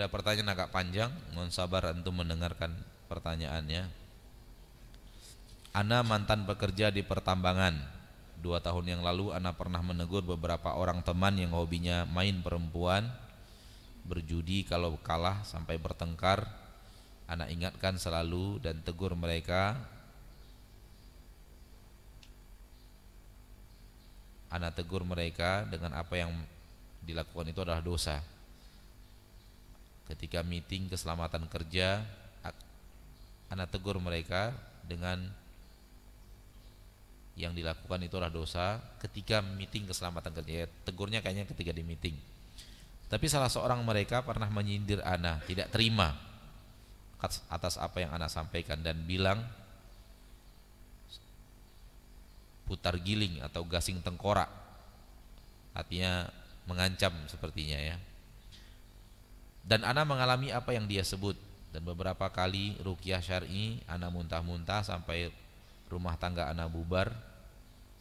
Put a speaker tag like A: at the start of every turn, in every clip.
A: ada pertanyaan agak panjang mohon sabar untuk mendengarkan pertanyaannya Ana mantan pekerja di pertambangan dua tahun yang lalu Ana pernah menegur beberapa orang teman yang hobinya main perempuan berjudi kalau kalah sampai bertengkar Ana ingatkan selalu dan tegur mereka Ana tegur mereka dengan apa yang dilakukan itu adalah dosa ketika meeting keselamatan kerja anak tegur mereka dengan yang dilakukan itu adalah dosa ketika meeting keselamatan kerja ya, tegurnya kayaknya ketika di meeting tapi salah seorang mereka pernah menyindir anak tidak terima atas apa yang anak sampaikan dan bilang putar giling atau gasing tengkorak artinya mengancam sepertinya ya dan ana mengalami apa yang dia sebut dan beberapa kali rukyah syar'i ana muntah-muntah sampai rumah tangga ana bubar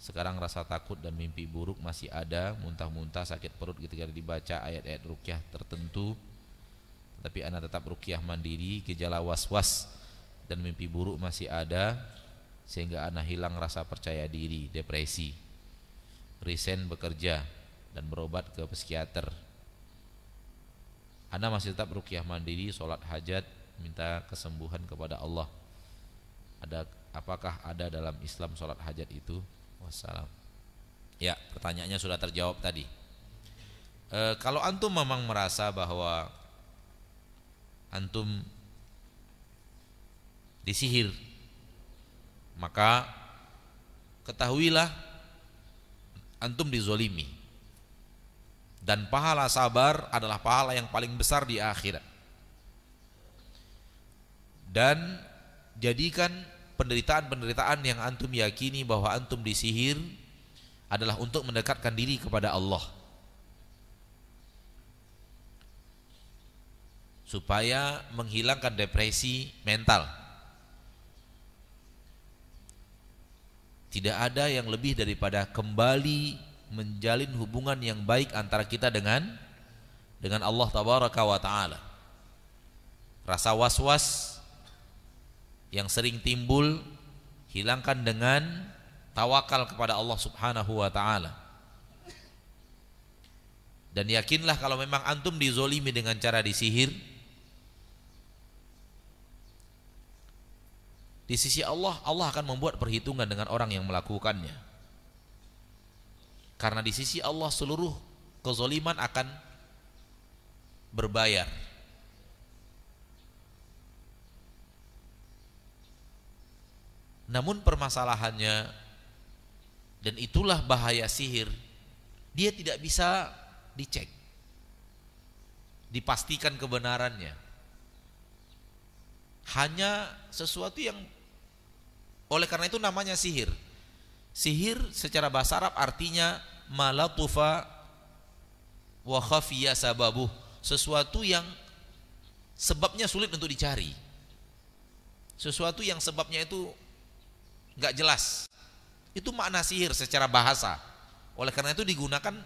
A: sekarang rasa takut dan mimpi buruk masih ada muntah-muntah sakit perut ketika dibaca ayat-ayat rukyah tertentu tapi ana tetap rukyah mandiri gejala was-was dan mimpi buruk masih ada sehingga ana hilang rasa percaya diri depresi resign bekerja dan berobat ke psikiater anda masih tetap rukyah mandiri, sholat hajat, minta kesembuhan kepada Allah. Ada apakah ada dalam Islam sholat hajat itu? Wassalam. Ya, pertanyaannya sudah terjawab tadi. E, kalau antum memang merasa bahwa antum disihir, maka ketahuilah antum dizolimi dan pahala sabar adalah pahala yang paling besar di akhirat. Dan jadikan penderitaan-penderitaan yang antum yakini bahwa antum disihir adalah untuk mendekatkan diri kepada Allah. Supaya menghilangkan depresi mental. Tidak ada yang lebih daripada kembali menjalin hubungan yang baik antara kita dengan dengan Allah tabaraka wa taala. Rasa was-was yang sering timbul hilangkan dengan tawakal kepada Allah Subhanahu wa taala. Dan yakinlah kalau memang antum dizolimi dengan cara disihir Di sisi Allah, Allah akan membuat perhitungan dengan orang yang melakukannya karena di sisi Allah seluruh kezoliman akan berbayar. Namun permasalahannya dan itulah bahaya sihir, dia tidak bisa dicek. Dipastikan kebenarannya. Hanya sesuatu yang oleh karena itu namanya sihir. Sihir secara bahasa Arab artinya malatufa wa khafiya sababuh, sesuatu yang sebabnya sulit untuk dicari. Sesuatu yang sebabnya itu nggak jelas. Itu makna sihir secara bahasa. Oleh karena itu digunakan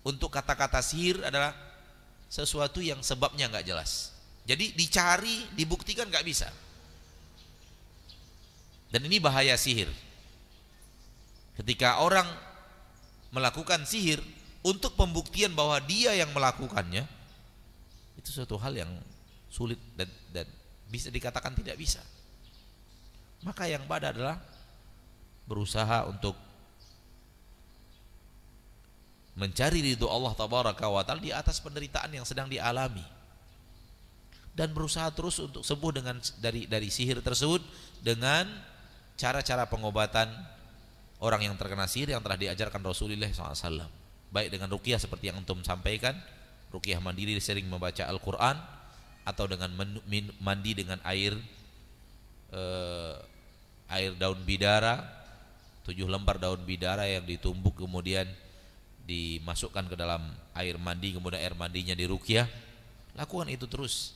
A: untuk kata-kata sihir adalah sesuatu yang sebabnya nggak jelas. Jadi dicari, dibuktikan nggak bisa. Dan ini bahaya sihir. Ketika orang melakukan sihir untuk pembuktian bahwa dia yang melakukannya, itu suatu hal yang sulit dan, dan bisa dikatakan tidak bisa. Maka yang pada adalah berusaha untuk mencari ridho Allah Taala wa taala di atas penderitaan yang sedang dialami dan berusaha terus untuk sembuh dengan dari dari sihir tersebut dengan cara-cara pengobatan orang yang terkena sihir yang telah diajarkan Rasulullah SAW baik dengan rukiah seperti yang antum sampaikan rukiah mandiri sering membaca Al-Quran atau dengan mandi dengan air eh, air daun bidara tujuh lembar daun bidara yang ditumbuk kemudian dimasukkan ke dalam air mandi kemudian air mandinya dirukiah lakukan itu terus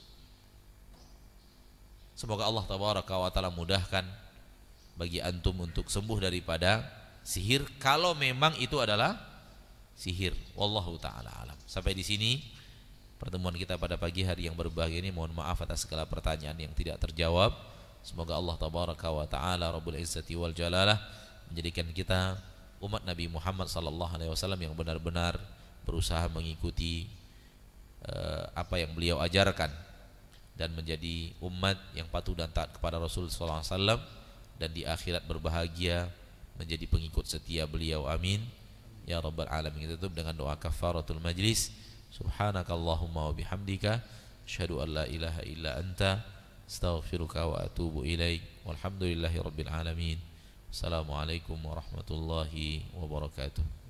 A: semoga Allah tabaraka wa taala mudahkan bagi antum untuk sembuh daripada sihir kalau memang itu adalah sihir. Wallahu taala alam. Sampai di sini pertemuan kita pada pagi hari yang berbahagia ini mohon maaf atas segala pertanyaan yang tidak terjawab. Semoga Allah tabaraka wa taala rabbul izzati wal jalalah menjadikan kita umat Nabi Muhammad sallallahu alaihi wasallam yang benar-benar berusaha mengikuti uh, apa yang beliau ajarkan dan menjadi umat yang patuh dan taat kepada Rasul sallallahu alaihi wasallam dan di akhirat berbahagia menjadi pengikut setia beliau amin ya rabbal alamin kita tutup dengan doa kafaratul majlis subhanakallahumma wa bihamdika asyhadu an la ilaha illa anta astaghfiruka wa atubu ilaik walhamdulillahi rabbil alamin assalamualaikum warahmatullahi wabarakatuh